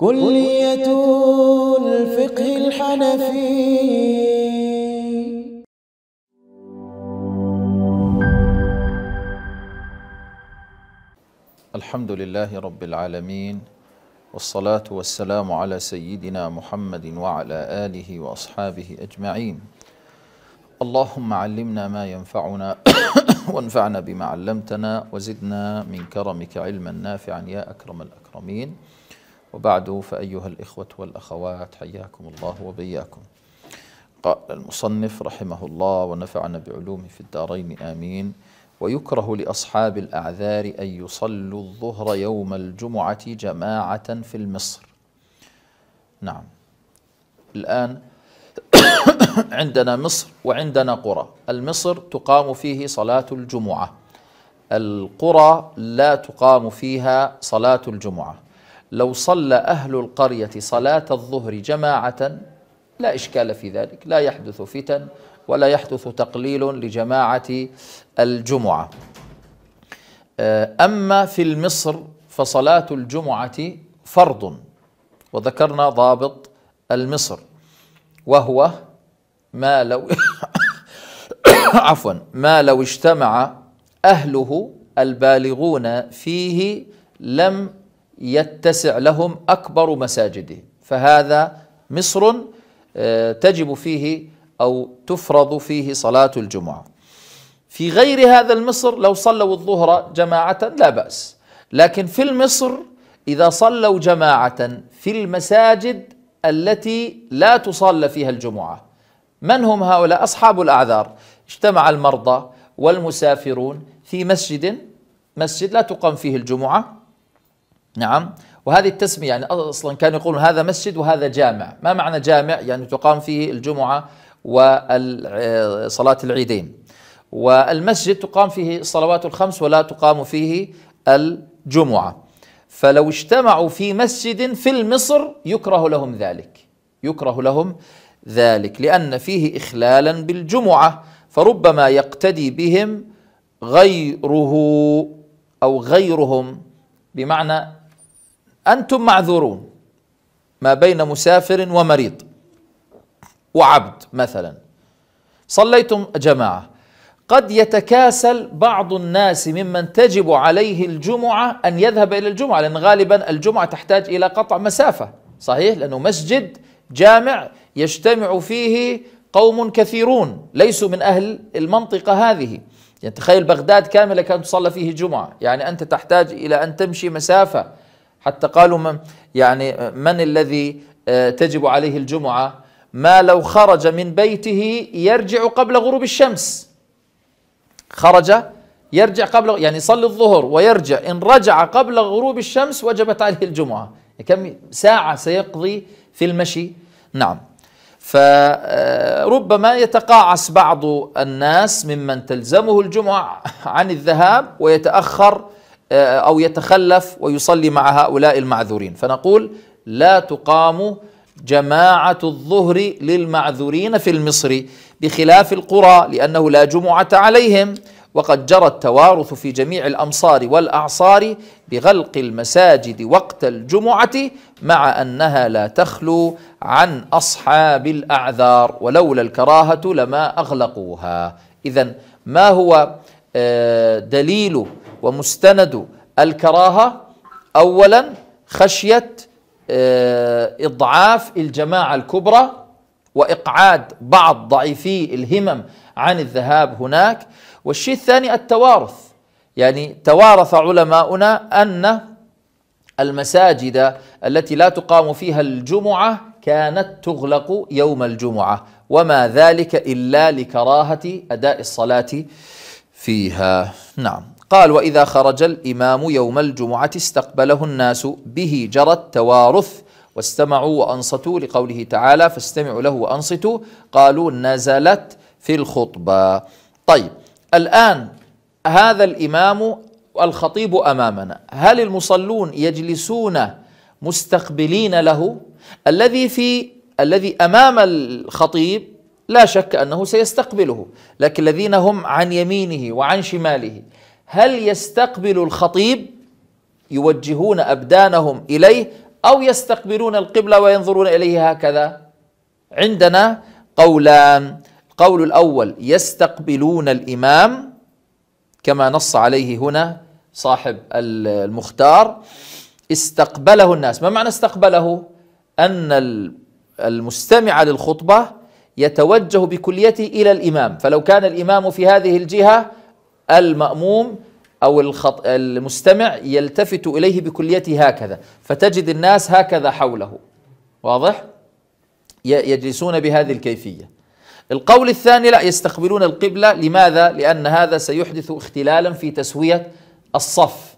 كلية الفقه الحنفي الحمد لله رب العالمين والصلاة والسلام على سيدنا محمد وعلى آله وأصحابه أجمعين اللهم علمنا ما ينفعنا وانفعنا بما علمتنا وزدنا من كرمك علما نافعا يا أكرم الأكرمين وبعد فأيها الإخوة والأخوات حياكم الله وبياكم قال المصنف رحمه الله ونفعنا بعلومه في الدارين آمين ويكره لأصحاب الأعذار أن يصلوا الظهر يوم الجمعة جماعة في المصر نعم الآن عندنا مصر وعندنا قرى المصر تقام فيه صلاة الجمعة القرى لا تقام فيها صلاة الجمعة لو صلى أهل القرية صلاة الظهر جماعة لا إشكال في ذلك لا يحدث فتن ولا يحدث تقليل لجماعة الجمعة آه، أما في المصر فصلاة الجمعة فرض وذكرنا ضابط المصر وهو ما لو عفوا ما لو اجتمع أهله البالغون فيه لم يتسع لهم أكبر مساجدهم فهذا مصر آه، تجب فيه أو تفرض فيه صلاة الجمعة في غير هذا المصر لو صلوا الظهر جماعة لا بأس لكن في المصر إذا صلوا جماعة في المساجد التي لا تصلى فيها الجمعة من هم هؤلاء أصحاب الأعذار اجتمع المرضى والمسافرون في مسجد مسجد لا تقام فيه الجمعة نعم وهذه التسمية يعني أصلا كانوا يقولون هذا مسجد وهذا جامع ما معنى جامع يعني تقام فيه الجمعة وصلاة العيدين والمسجد تقام فيه الصلوات الخمس ولا تقام فيه الجمعة فلو اجتمعوا في مسجد في المصر يكره لهم ذلك يكره لهم ذلك لأن فيه إخلالا بالجمعة فربما يقتدي بهم غيره أو غيرهم بمعنى أنتم معذورون ما بين مسافر ومريض وعبد مثلا صليتم جماعة قد يتكاسل بعض الناس ممن تجب عليه الجمعة أن يذهب إلى الجمعة لأن غالبا الجمعة تحتاج إلى قطع مسافة صحيح لأنه مسجد جامع يجتمع فيه قوم كثيرون ليسوا من أهل المنطقة هذه يعني تخيل بغداد كاملة كانت تصلى فيه جمعة يعني أنت تحتاج إلى أن تمشي مسافة حتى قالوا من يعني من الذي آه، تجب عليه الجمعة ما لو خرج من بيته يرجع قبل غروب الشمس خرج يرجع قبل يعني يصلي الظهر ويرجع إن رجع قبل غروب الشمس وجبت عليه الجمعة يعني كم ساعة سيقضي في المشي نعم فربما آه، يتقاعس بعض الناس ممن تلزمه الجمعة عن الذهاب ويتأخر آه، أو يتخلف ويصلي مع هؤلاء المعذورين فنقول لا تقام جماعة الظهر للمعذورين في المصر بخلاف القرى لأنه لا جمعة عليهم وقد جرى التوارث في جميع الأمصار والأعصار بغلق المساجد وقت الجمعة مع أنها لا تخلو عن أصحاب الأعذار ولولا الكراهة لما أغلقوها إذا ما هو آه، دليل ومستند الكراهة أولا خشية آه، إضعاف الجماعة الكبرى وإقعاد بعض ضعيفي الهمم عن الذهاب هناك والشيء الثاني التوارث يعني توارث علماؤنا أن المساجد التي لا تقام فيها الجمعة كانت تغلق يوم الجمعة وما ذلك إلا لكراهة أداء الصلاة فيها نعم قال وإذا خرج الإمام يوم الجمعة استقبله الناس به جرى التوارث واستمعوا وأنصتوا لقوله تعالى فاستمعوا له وأنصتوا قالوا نزلت في الخطبة طيب الآن هذا الإمام الخطيب أمامنا هل المصلون يجلسون مستقبلين له الذي في الذي أمام الخطيب لا شك أنه سيستقبله لكن الذين هم عن يمينه وعن شماله هل يستقبل الخطيب يوجهون أبدانهم إليه أو يستقبلون القبلة وينظرون إليه هكذا عندنا قولان القول الأول يستقبلون الإمام كما نص عليه هنا صاحب المختار استقبله الناس ما معنى استقبله أن المستمع للخطبة يتوجه بكليته إلى الإمام فلو كان الإمام في هذه الجهة المأموم أو الخط... المستمع يلتفت إليه بكليته هكذا فتجد الناس هكذا حوله واضح؟ يجلسون بهذه الكيفية القول الثاني لا يستقبلون القبلة لماذا؟ لأن هذا سيحدث اختلالا في تسوية الصف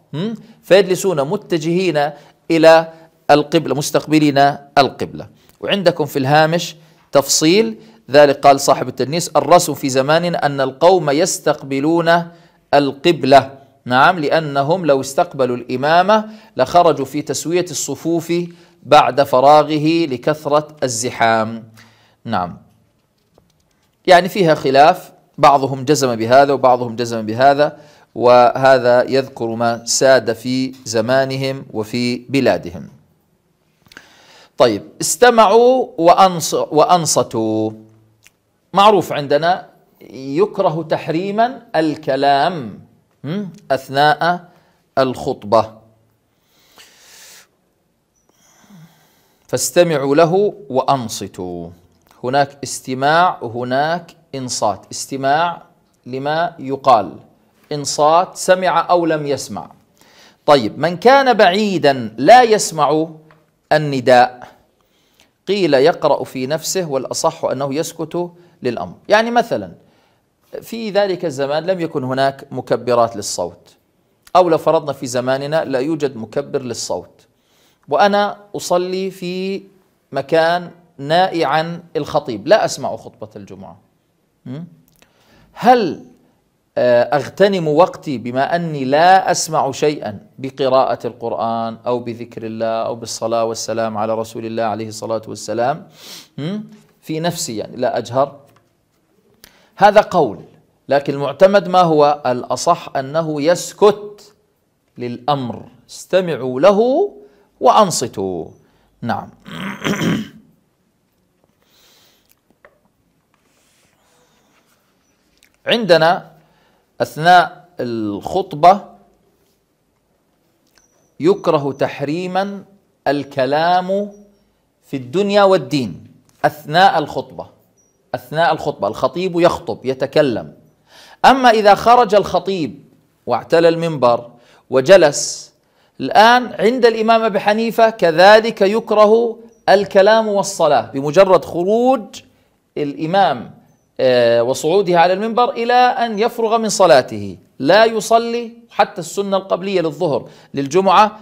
فيجلسون متجهين إلى القبلة مستقبلين القبلة وعندكم في الهامش تفصيل ذلك قال صاحب التدنيس الرسم في زماننا أن القوم يستقبلون القبلة نعم لأنهم لو استقبلوا الإمامة لخرجوا في تسوية الصفوف بعد فراغه لكثرة الزحام نعم يعني فيها خلاف بعضهم جزم بهذا وبعضهم جزم بهذا وهذا يذكر ما ساد في زمانهم وفي بلادهم طيب استمعوا وأنصتوا معروف عندنا يكره تحريما الكلام أثناء الخطبة فاستمعوا له وأنصتوا هناك استماع وهناك إنصات استماع لما يقال إنصات سمع أو لم يسمع طيب من كان بعيدا لا يسمع النداء قيل يقرأ في نفسه والأصح أنه يسكت للأمر يعني مثلا في ذلك الزمان لم يكن هناك مكبرات للصوت أو لو فرضنا في زماننا لا يوجد مكبر للصوت وأنا أصلي في مكان نائي عن الخطيب لا أسمع خطبة الجمعة هل آه، أغتنم وقتي بما أني لا أسمع شيئا بقراءة القرآن أو بذكر الله أو بالصلاة والسلام على رسول الله عليه الصلاة والسلام في نفسي يعني لا أجهر هذا قول لكن المعتمد ما هو الأصح أنه يسكت للأمر استمعوا له وأنصتوا نعم عندنا أثناء الخطبة يكره تحريما الكلام في الدنيا والدين أثناء الخطبة أثناء الخطبة الخطيب يخطب يتكلم أما إذا خرج الخطيب واعتلى المنبر وجلس الآن عند الإمام أبي حنيفة كذلك يكره الكلام والصلاة بمجرد خروج الإمام آه، وصعوده على المنبر إلى أن يفرغ من صلاته لا يصلي حتى السنة القبلية للظهر للجمعة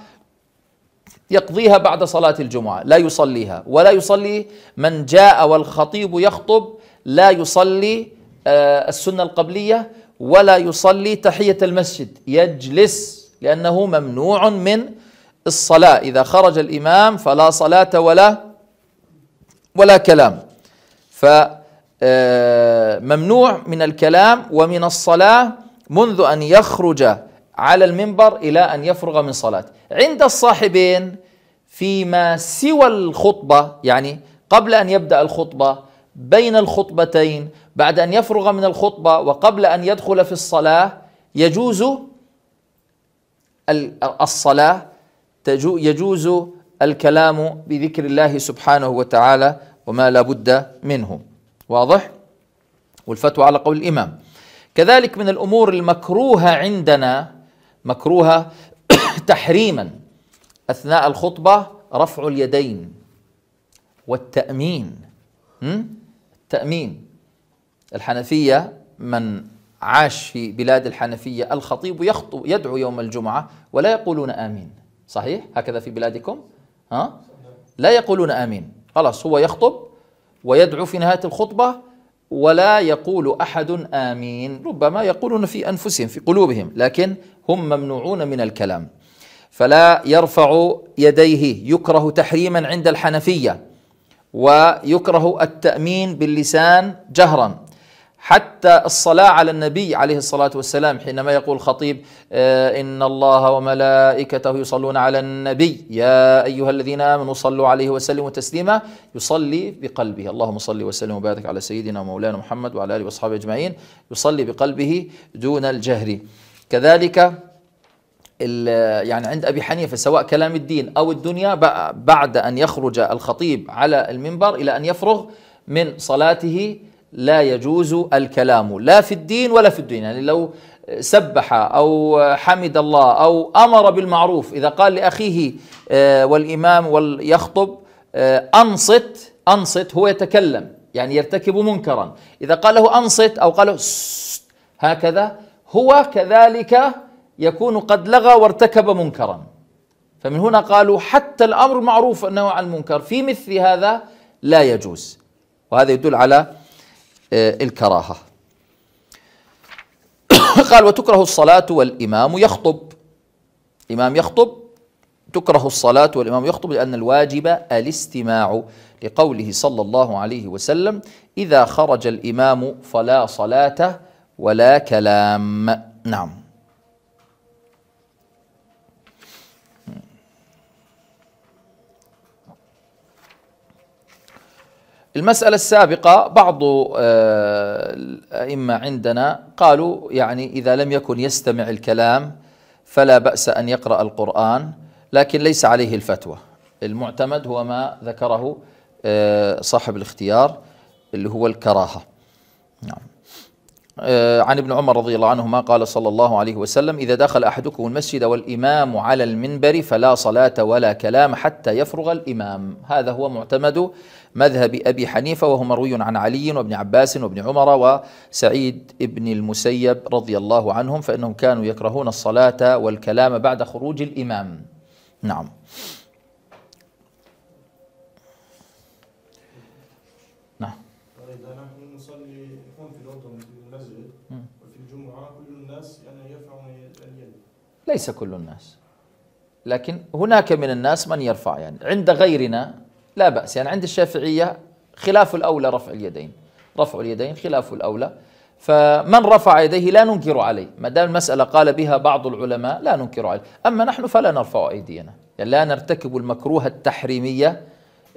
يقضيها بعد صلاة الجمعة لا يصليها ولا يصلي من جاء والخطيب يخطب لا يصلي آه، السنة القبلية ولا يصلي تحية المسجد يجلس لأنه ممنوع من الصلاة إذا خرج الإمام فلا صلاة ولا ولا كلام فممنوع آه، من الكلام ومن الصلاة منذ أن يخرج على المنبر إلى أن يفرغ من صلاة عند الصاحبين فيما سوى الخطبة يعني قبل أن يبدأ الخطبة بين الخطبتين بعد ان يفرغ من الخطبه وقبل ان يدخل في الصلاه يجوز الصلاه يجوز الكلام بذكر الله سبحانه وتعالى وما لا بد منه واضح والفتوى على قول الامام كذلك من الامور المكروهه عندنا مكروهه تحريما اثناء الخطبه رفع اليدين والتامين تأمين الحنفية من عاش في بلاد الحنفية الخطيب يخطب يدعو يوم الجمعة ولا يقولون آمين صحيح هكذا في بلادكم ها؟ لا يقولون آمين خلاص هو يخطب ويدعو في نهاية الخطبة ولا يقول أحد آمين ربما يقولون في أنفسهم في قلوبهم لكن هم ممنوعون من الكلام فلا يرفع يديه يكره تحريما عند الحنفية ويكره التأمين باللسان جهرا حتى الصلاة على النبي عليه الصلاة والسلام حينما يقول الخطيب آه، إن الله وملائكته يصلون على النبي يا أيها الذين آمنوا صلوا عليه وسلموا تسليما يصلي بقلبه اللهم صل وسلم وبارك على سيدنا ومولانا محمد وعلى آله وأصحابه أجمعين يصلي بقلبه دون الجهر كذلك يعني عند أبي حنيفة سواء كلام الدين أو الدنيا بعد أن يخرج الخطيب على المنبر إلى أن يفرغ من صلاته لا يجوز الكلام لا في الدين ولا في الدنيا يعني لو سبح أو حمد الله أو أمر بالمعروف إذا قال لأخيه آه، والإمام يخطب آه، أنصت أنصت هو يتكلم يعني يرتكب منكرا إذا قال له أنصت أو قال له هكذا هو كذلك يكون قد لغى وارتكب منكرا فمن هنا قالوا حتى الامر معروف انه عن المنكر في مثل هذا لا يجوز وهذا يدل على آه، الكراهه قال وتكره الصلاه والامام يخطب امام يخطب تكره الصلاه والامام يخطب لان الواجب الاستماع لقوله صلى الله عليه وسلم اذا خرج الامام فلا صلاه ولا كلام نعم المسألة السابقة بعض آه، الأئمة عندنا قالوا يعني إذا لم يكن يستمع الكلام فلا بأس أن يقرأ القرآن لكن ليس عليه الفتوى المعتمد هو ما ذكره آه، صاحب الاختيار اللي هو الكراهة نعم آه، عن ابن عمر رضي الله عنهما قال صلى الله عليه وسلم إذا دخل أحدكم المسجد والإمام على المنبر فلا صلاة ولا كلام حتى يفرغ الإمام هذا هو معتمد مذهب أبي حنيفة وهو مروي عن علي وابن عباس وابن عمر وسعيد ابن المسيب رضي الله عنهم فإنهم كانوا يكرهون الصلاة والكلام بعد خروج الإمام نعم نعم إذا نحن نصلي في الأردن في المسجد وفي الجمعة كل الناس يعني ليس كل الناس لكن هناك من الناس من يرفع يعني عند غيرنا لا بأس يعني عند الشافعية خلاف الأولى رفع اليدين رفع اليدين خلاف الأولى فمن رفع يديه لا ننكر عليه ما دام المسألة قال بها بعض العلماء لا ننكر عليه أما نحن فلا نرفع أيدينا يعني لا نرتكب المكروه التحريمية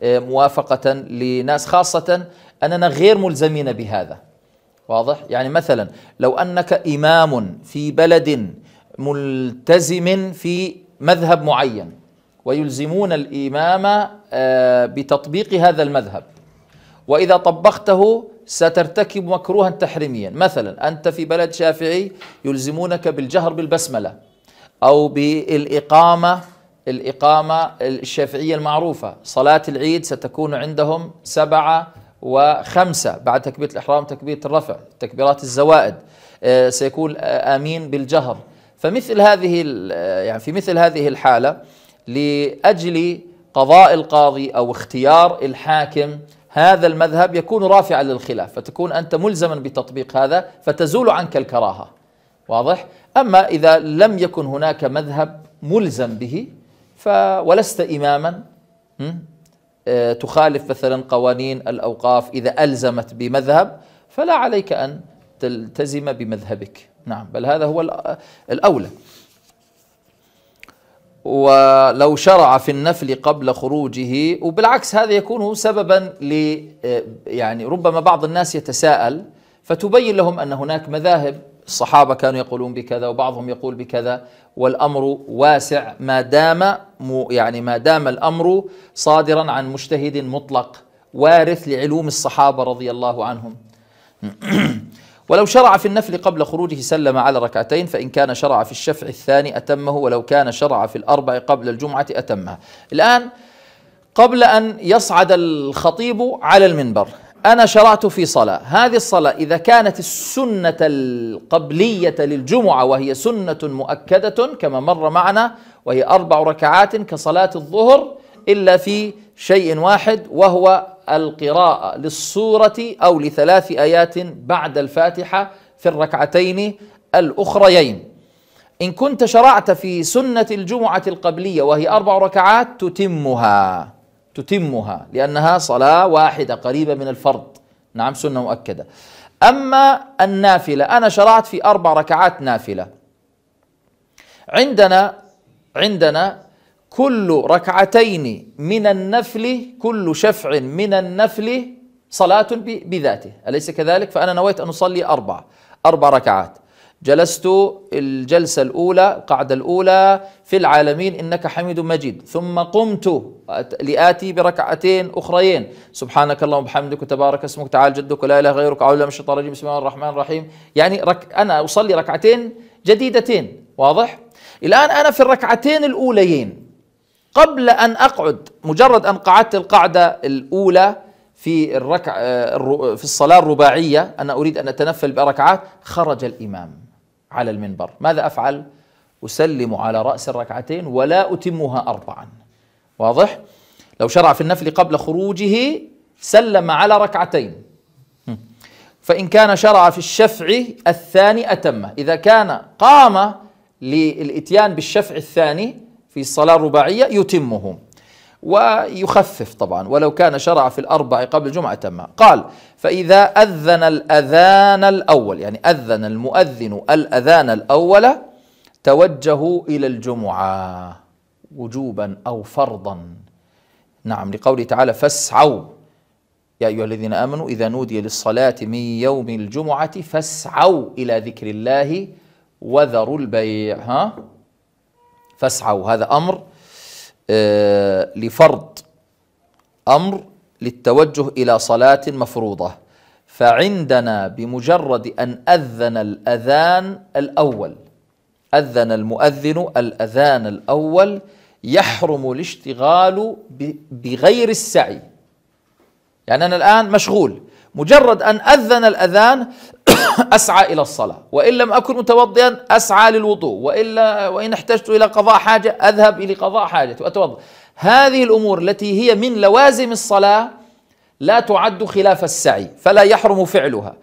آه، موافقة لناس خاصة أننا غير ملزمين بهذا واضح؟ يعني مثلا لو أنك إمام في بلد ملتزم في مذهب معين ويلزمون الإمام آه، بتطبيق هذا المذهب وإذا طبقته سترتكب مكروها تحريميا مثلا أنت في بلد شافعي يلزمونك بالجهر بالبسملة أو بالإقامة الإقامة الشافعية المعروفة صلاة العيد ستكون عندهم سبعة وخمسة بعد تكبيرة الإحرام تكبيرة الرفع تكبيرات الزوائد آه، سيكون آه، آمين بالجهر فمثل هذه يعني في مثل هذه الحالة لاجل قضاء القاضي او اختيار الحاكم هذا المذهب يكون رافعا للخلاف فتكون انت ملزما بتطبيق هذا فتزول عنك الكراهه واضح اما اذا لم يكن هناك مذهب ملزم به ولست اماما آه، تخالف مثلا قوانين الاوقاف اذا الزمت بمذهب فلا عليك ان تلتزم بمذهبك نعم بل هذا هو الاولى ولو شرع في النفل قبل خروجه وبالعكس هذا يكون سببا ل آه، يعني ربما بعض الناس يتساءل فتبين لهم ان هناك مذاهب الصحابه كانوا يقولون بكذا وبعضهم يقول بكذا والامر واسع ما دام يعني ما دام الامر صادرا عن مجتهد مطلق وارث لعلوم الصحابه رضي الله عنهم ولو شرع في النفل قبل خروجه سلم على ركعتين فإن كان شرع في الشفع الثاني أتمه ولو كان شرع في الأربع قبل الجمعة أتمها الآن قبل أن يصعد الخطيب على المنبر أنا شرعت في صلاة هذه الصلاة إذا كانت السنة القبلية للجمعة وهي سنة مؤكدة كما مر معنا وهي أربع ركعات كصلاة الظهر إلا في شيء واحد وهو القراءة للصورة أو لثلاث آيات بعد الفاتحة في الركعتين الأخريين إن كنت شرعت في سنة الجمعة القبلية وهي أربع ركعات تتمها تتمها لأنها صلاة واحدة قريبة من الفرض نعم سنة مؤكدة أما النافلة أنا شرعت في أربع ركعات نافلة عندنا عندنا كل ركعتين من النفل كل شفع من النفل صلاة بذاته أليس كذلك فأنا نويت أن أصلي أربع أربع ركعات جلست الجلسة الأولى القعدة الأولى في العالمين إنك حميد مجيد ثم قمت لآتي بركعتين أخريين سبحانك اللهم وبحمدك وتبارك اسمك تعال جدك ولا إله غيرك أعوذ بالله من الشيطان الرجيم بسم الله الرحمن الرحيم يعني رك أنا أصلي ركعتين جديدتين واضح؟ الآن أنا في الركعتين الأوليين قبل أن أقعد مجرد أن قعدت القعدة الأولى في الركع آه، في الصلاة الرباعية أنا أريد أن أتنفل بركعات خرج الإمام على المنبر ماذا أفعل؟ أسلم على رأس الركعتين ولا أتمها أربعا واضح؟ لو شرع في النفل قبل خروجه سلم على ركعتين فإن كان شرع في الشفع الثاني أتمه إذا كان قام للإتيان بالشفع الثاني في الصلاة الرباعية يتمه ويخفف طبعا ولو كان شرع في الأربع قبل الجمعة تم قال فإذا أذن الأذان الأول يعني أذن المؤذن الأذان الأول توجهوا إلى الجمعة وجوبا أو فرضا نعم لقوله تعالى فاسعوا يا أيها الذين آمنوا إذا نودي للصلاة من يوم الجمعة فاسعوا إلى ذكر الله وذروا البيع ها فاسعوا هذا أمر آه، لفرض أمر للتوجه إلى صلاة مفروضة فعندنا بمجرد أن أذن الأذان الأول أذن المؤذن الأذان الأول يحرم الاشتغال بغير السعي يعني أنا الآن مشغول مجرد أن أذن الأذان أسعى إلى الصلاة وإن لم أكن متوضئا أسعى للوضوء وإلا وإن احتجت إلى قضاء حاجة أذهب إلى قضاء حاجتي وأتوضأ هذه الأمور التي هي من لوازم الصلاة لا تعد خلاف السعي فلا يحرم فعلها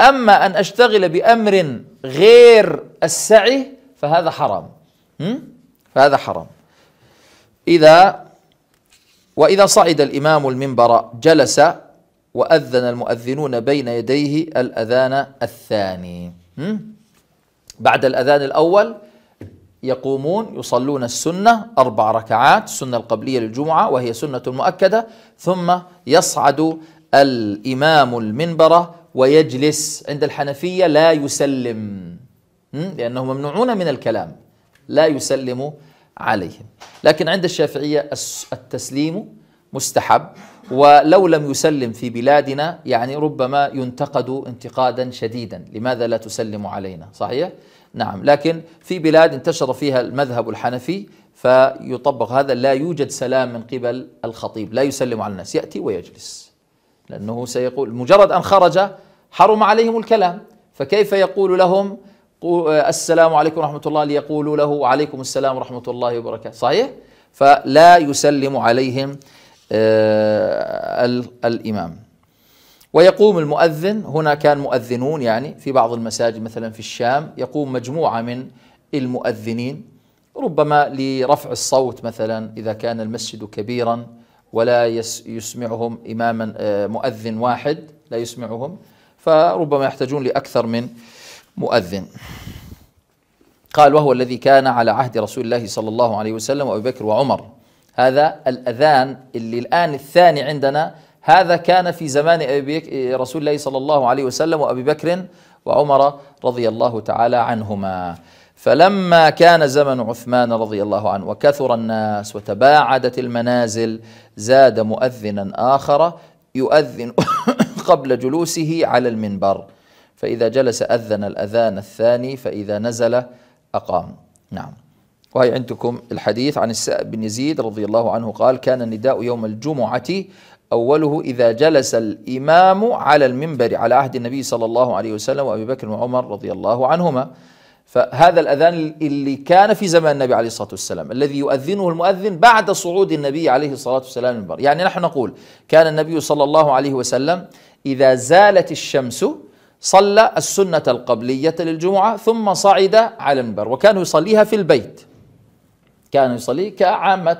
أما أن أشتغل بأمر غير السعي فهذا حرام فهذا حرام إذا وإذا صعد الإمام المنبر جلس وأذن المؤذنون بين يديه الأذان الثاني بعد الأذان الأول يقومون يصلون السنة أربع ركعات السنة القبلية للجمعة وهي سنة مؤكدة ثم يصعد الإمام المنبرة ويجلس عند الحنفية لا يسلم لأنهم ممنوعون من الكلام لا يسلم عليهم لكن عند الشافعية التسليم مستحب ولو لم يسلم في بلادنا يعني ربما ينتقد انتقادا شديدا لماذا لا تسلم علينا صحيح؟ نعم لكن في بلاد انتشر فيها المذهب الحنفي فيطبق هذا لا يوجد سلام من قبل الخطيب لا يسلم على الناس يأتي ويجلس لأنه سيقول مجرد أن خرج حرم عليهم الكلام فكيف يقول لهم السلام عليكم ورحمة الله ليقولوا له عليكم السلام ورحمة الله وبركاته صحيح؟ فلا يسلم عليهم آه، الإمام ويقوم المؤذن هنا كان مؤذنون يعني في بعض المساجد مثلا في الشام يقوم مجموعة من المؤذنين ربما لرفع الصوت مثلا إذا كان المسجد كبيرا ولا يسمعهم إماما آه، مؤذن واحد لا يسمعهم فربما يحتاجون لأكثر من مؤذن قال وهو الذي كان على عهد رسول الله صلى الله عليه وسلم وأبي بكر وعمر هذا الأذان اللي الآن الثاني عندنا هذا كان في زمان أبي رسول الله صلى الله عليه وسلم وأبي بكر وعمر رضي الله تعالى عنهما فلما كان زمن عثمان رضي الله عنه وكثر الناس وتباعدت المنازل زاد مؤذنا آخر يؤذن قبل جلوسه على المنبر فإذا جلس أذن الأذان الثاني فإذا نزل أقام نعم وهي عندكم الحديث عن السائب بن يزيد رضي الله عنه قال كان النداء يوم الجمعة أوله إذا جلس الإمام على المنبر على عهد النبي صلى الله عليه وسلم وأبي بكر وعمر رضي الله عنهما فهذا الأذان اللي كان في زمان النبي عليه الصلاة والسلام الذي يؤذنه المؤذن بعد صعود النبي عليه الصلاة والسلام المنبر يعني نحن نقول كان النبي صلى الله عليه وسلم إذا زالت الشمس صلى السنة القبلية للجمعة ثم صعد على المنبر وكان يصليها في البيت كان يصلي كعامة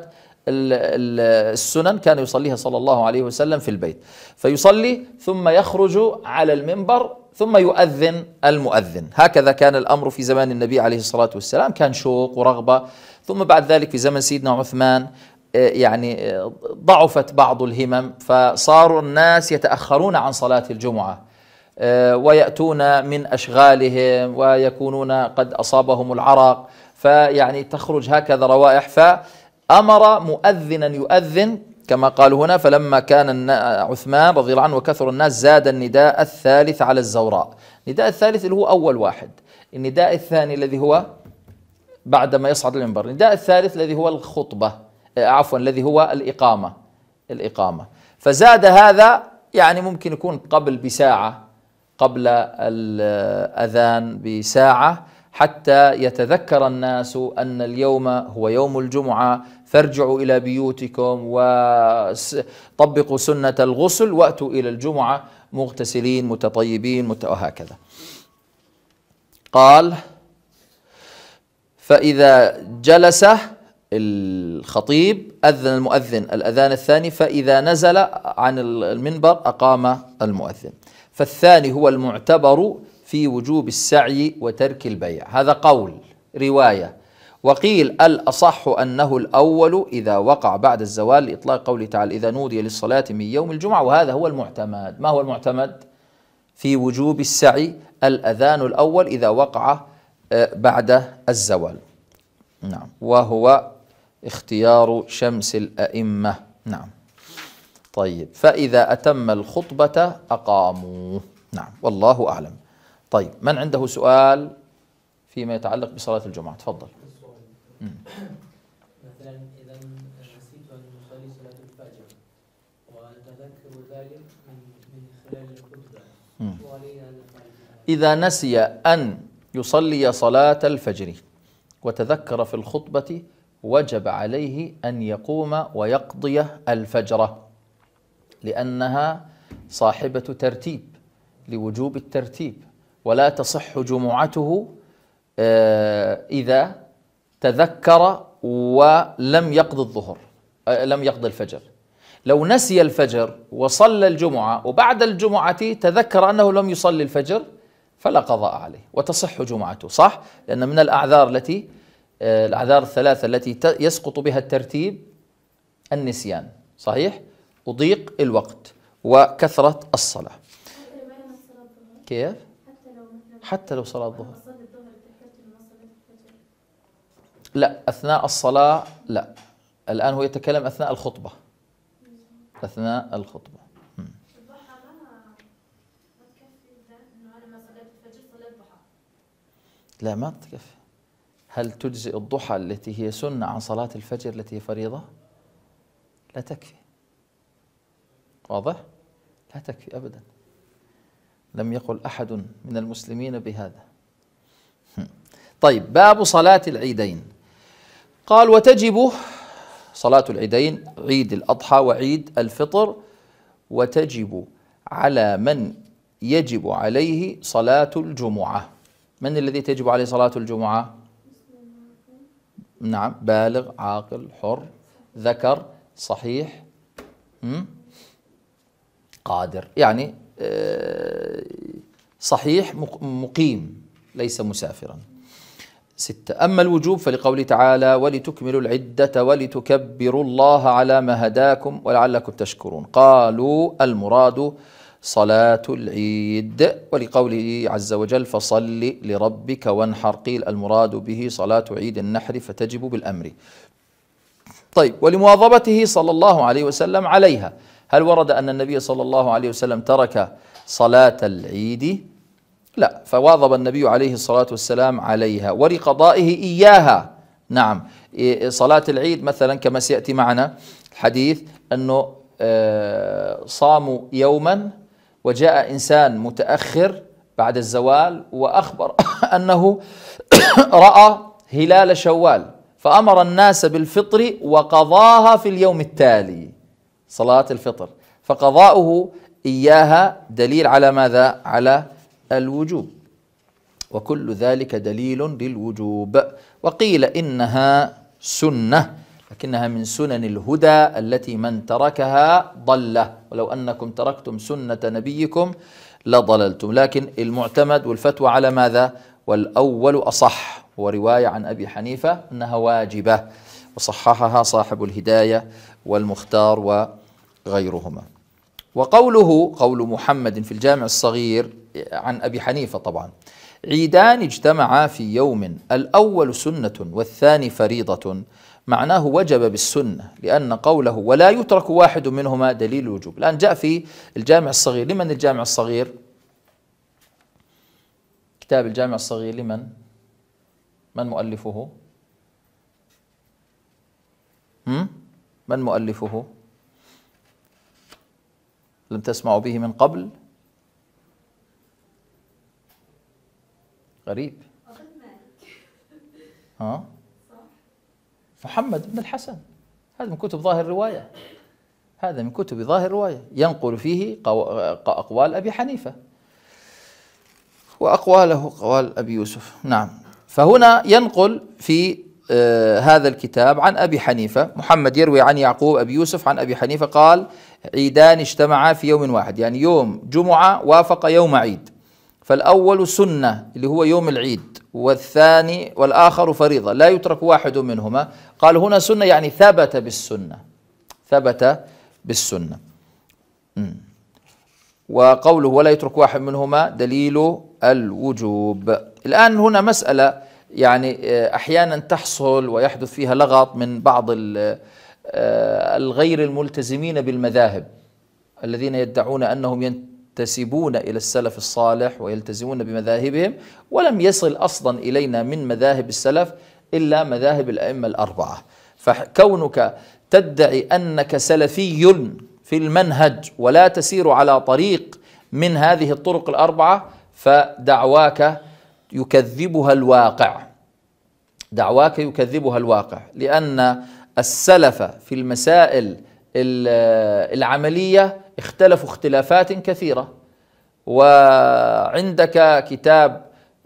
السنن كان يصليها صلى الله عليه وسلم في البيت فيصلي ثم يخرج على المنبر ثم يؤذن المؤذن هكذا كان الأمر في زمان النبي عليه الصلاة والسلام كان شوق ورغبة ثم بعد ذلك في زمن سيدنا عثمان آه، يعني آه، ضعفت بعض الهمم فصاروا الناس يتأخرون عن صلاة الجمعة آه، ويأتون من أشغالهم ويكونون قد أصابهم العرق فيعني تخرج هكذا روائح فأمر مؤذنا يؤذن كما قالوا هنا فلما كان عثمان رضي الله عنه وكثر الناس زاد النداء الثالث على الزوراء النداء الثالث اللي هو أول واحد النداء الثاني الذي هو بعدما يصعد المنبر النداء الثالث الذي هو الخطبة آه، عفوا الذي هو الإقامة الإقامة فزاد هذا يعني ممكن يكون قبل بساعة قبل الأذان آه، بساعة حتى يتذكر الناس ان اليوم هو يوم الجمعه فارجعوا الى بيوتكم وطبقوا سنه الغسل واتوا الى الجمعه مغتسلين متطيبين وهكذا. قال فاذا جلس الخطيب اذن المؤذن الاذان الثاني فاذا نزل عن المنبر اقام المؤذن. فالثاني هو المعتبر في وجوب السعي وترك البيع هذا قول رواية وقيل الأصح أنه الأول إذا وقع بعد الزوال لإطلاق قوله تعالى إذا نودي للصلاة من يوم الجمعة وهذا هو المعتمد ما هو المعتمد؟ في وجوب السعي الأذان الأول إذا وقع آه، بعد الزوال نعم وهو اختيار شمس الأئمة نعم طيب فإذا أتم الخطبة أقاموا نعم والله أعلم طيب من عنده سؤال فيما يتعلق بصلاة الجمعة تفضل مثلا إذا نسيت أن أصلي صلاة الفجر وأتذكر ذلك من خلال إذا نسي أن يصلي صلاة الفجر وتذكر في الخطبة وجب عليه أن يقوم ويقضي الفجر لأنها صاحبة ترتيب لوجوب الترتيب ولا تصح جمعته آه، إذا تذكر ولم يقض الظهر آه، لم يقض الفجر لو نسي الفجر وصلى الجمعة وبعد الجمعة تذكر أنه لم يصلي الفجر فلا قضاء عليه وتصح جمعته صح؟ لأن من الأعذار التي آه، الأعذار الثلاثة التي يسقط بها الترتيب النسيان صحيح؟ وضيق الوقت وكثرة الصلاة كيف؟ حتى لو صلاة الظهر لا أثناء الصلاة لا الآن هو يتكلم أثناء الخطبة أثناء الخطبة لا ما تكفي هل تجزئ الضحى التي هي سنة عن صلاة الفجر التي هي فريضة لا تكفي واضح لا تكفي أبدا لم يقل أحد من المسلمين بهذا طيب باب صلاة العيدين قال وتجب صلاة العيدين عيد الأضحى وعيد الفطر وتجب على من يجب عليه صلاة الجمعة من الذي تجب عليه صلاة الجمعة؟ نعم بالغ عاقل حر ذكر صحيح قادر يعني صحيح مقيم ليس مسافرا ستة أما الوجوب فلقوله تعالى ولتكملوا العدة ولتكبروا الله على ما هداكم ولعلكم تشكرون قالوا المراد صلاة العيد ولقوله عز وجل فصل لربك وانحر قيل المراد به صلاة عيد النحر فتجب بالأمر طيب ولمواظبته صلى الله عليه وسلم عليها هل ورد أن النبي صلى الله عليه وسلم ترك صلاة العيد لا فواظب النبي عليه الصلاة والسلام عليها ولقضائه إياها نعم صلاة العيد مثلا كما سيأتي معنا الحديث أنه آه، صاموا يوما وجاء إنسان متأخر بعد الزوال وأخبر أنه رأى هلال شوال فأمر الناس بالفطر وقضاها في اليوم التالي صلاة الفطر فقضاؤه إياها دليل على ماذا؟ على الوجوب وكل ذلك دليل للوجوب وقيل إنها سنة لكنها من سنن الهدى التي من تركها ضل ولو أنكم تركتم سنة نبيكم لضللتم لكن المعتمد والفتوى على ماذا؟ والأول أصح ورواية عن أبي حنيفة أنها واجبة وصححها صاحب الهداية والمختار و غيرهما وقوله قول محمد في الجامع الصغير عن أبي حنيفة طبعا عيدان اجتمعا في يوم الأول سنة والثاني فريضة معناه وجب بالسنة لأن قوله ولا يترك واحد منهما دليل الوجوب الآن جاء في الجامع الصغير لمن الجامع الصغير كتاب الجامع الصغير لمن من مؤلفه هم؟ من مؤلفه لم تسمعوا به من قبل غريب ها محمد بن الحسن هذا من كتب ظاهر الرواية هذا من كتب ظاهر الرواية ينقل فيه أقوال أبي حنيفة وأقواله قوال أبي يوسف نعم فهنا ينقل في آه هذا الكتاب عن أبي حنيفة محمد يروي عن يعقوب أبي يوسف عن أبي حنيفة قال عيدان اجتمعا في يوم واحد يعني يوم جمعة وافق يوم عيد فالأول سنة اللي هو يوم العيد والثاني والآخر فريضة لا يترك واحد منهما قال هنا سنة يعني ثبت بالسنة ثبت بالسنة وقوله ولا يترك واحد منهما دليل الوجوب الآن هنا مسألة يعني آه، أحيانا تحصل ويحدث فيها لغط من بعض ال آه، الغير الملتزمين بالمذاهب الذين يدعون أنهم ينتسبون إلى السلف الصالح ويلتزمون بمذاهبهم ولم يصل أصلا إلينا من مذاهب السلف إلا مذاهب الأئمة الأربعة فكونك تدعي أنك سلفي في المنهج ولا تسير على طريق من هذه الطرق الأربعة فدعواك يكذبها الواقع دعواك يكذبها الواقع لأن السلف في المسائل العملية اختلفوا اختلافات كثيرة وعندك كتاب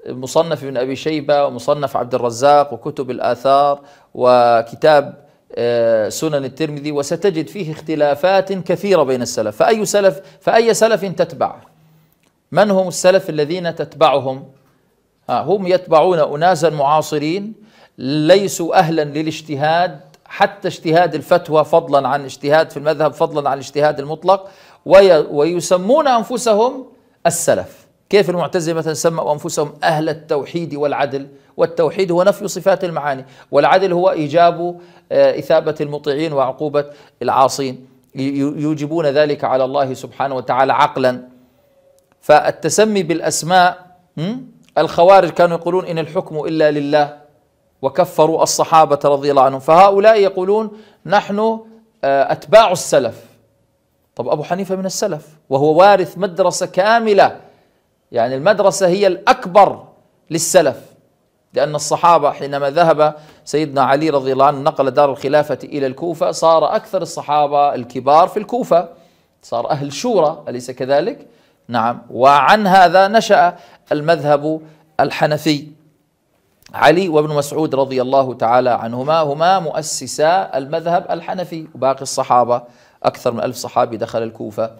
مصنف ابن أبي شيبة ومصنف عبد الرزاق وكتب الآثار وكتاب آه، سنن الترمذي وستجد فيه اختلافات كثيرة بين السلف فأي سلف فأي سلف تتبع من هم السلف الذين تتبعهم هم يتبعون أناسا معاصرين ليسوا أهلا للاجتهاد حتى اجتهاد الفتوى فضلا عن اجتهاد في المذهب فضلا عن الاجتهاد المطلق ويسمون انفسهم السلف كيف المعتزله مثلا سموا انفسهم اهل التوحيد والعدل والتوحيد هو نفي صفات المعاني والعدل هو ايجاب آه، اثابه المطيعين وعقوبه العاصين يوجبون ذلك على الله سبحانه وتعالى عقلا فالتسمي بالاسماء الخوارج كانوا يقولون ان الحكم الا لله وكفروا الصحابة رضي الله عنهم فهؤلاء يقولون نحن آه، أتباع السلف طب أبو حنيفة من السلف وهو وارث مدرسة كاملة يعني المدرسة هي الأكبر للسلف لأن الصحابة حينما ذهب سيدنا علي رضي الله عنه نقل دار الخلافة إلى الكوفة صار أكثر الصحابة الكبار في الكوفة صار أهل شورى أليس كذلك؟ نعم وعن هذا نشأ المذهب الحنفي علي وابن مسعود رضي الله تعالى عنهما هما مؤسسا المذهب الحنفي وباقي الصحابة أكثر من ألف صحابي دخل الكوفة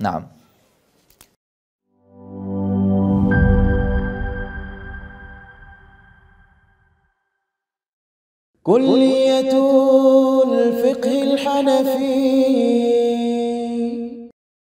نعم كلية الفقه الحنفي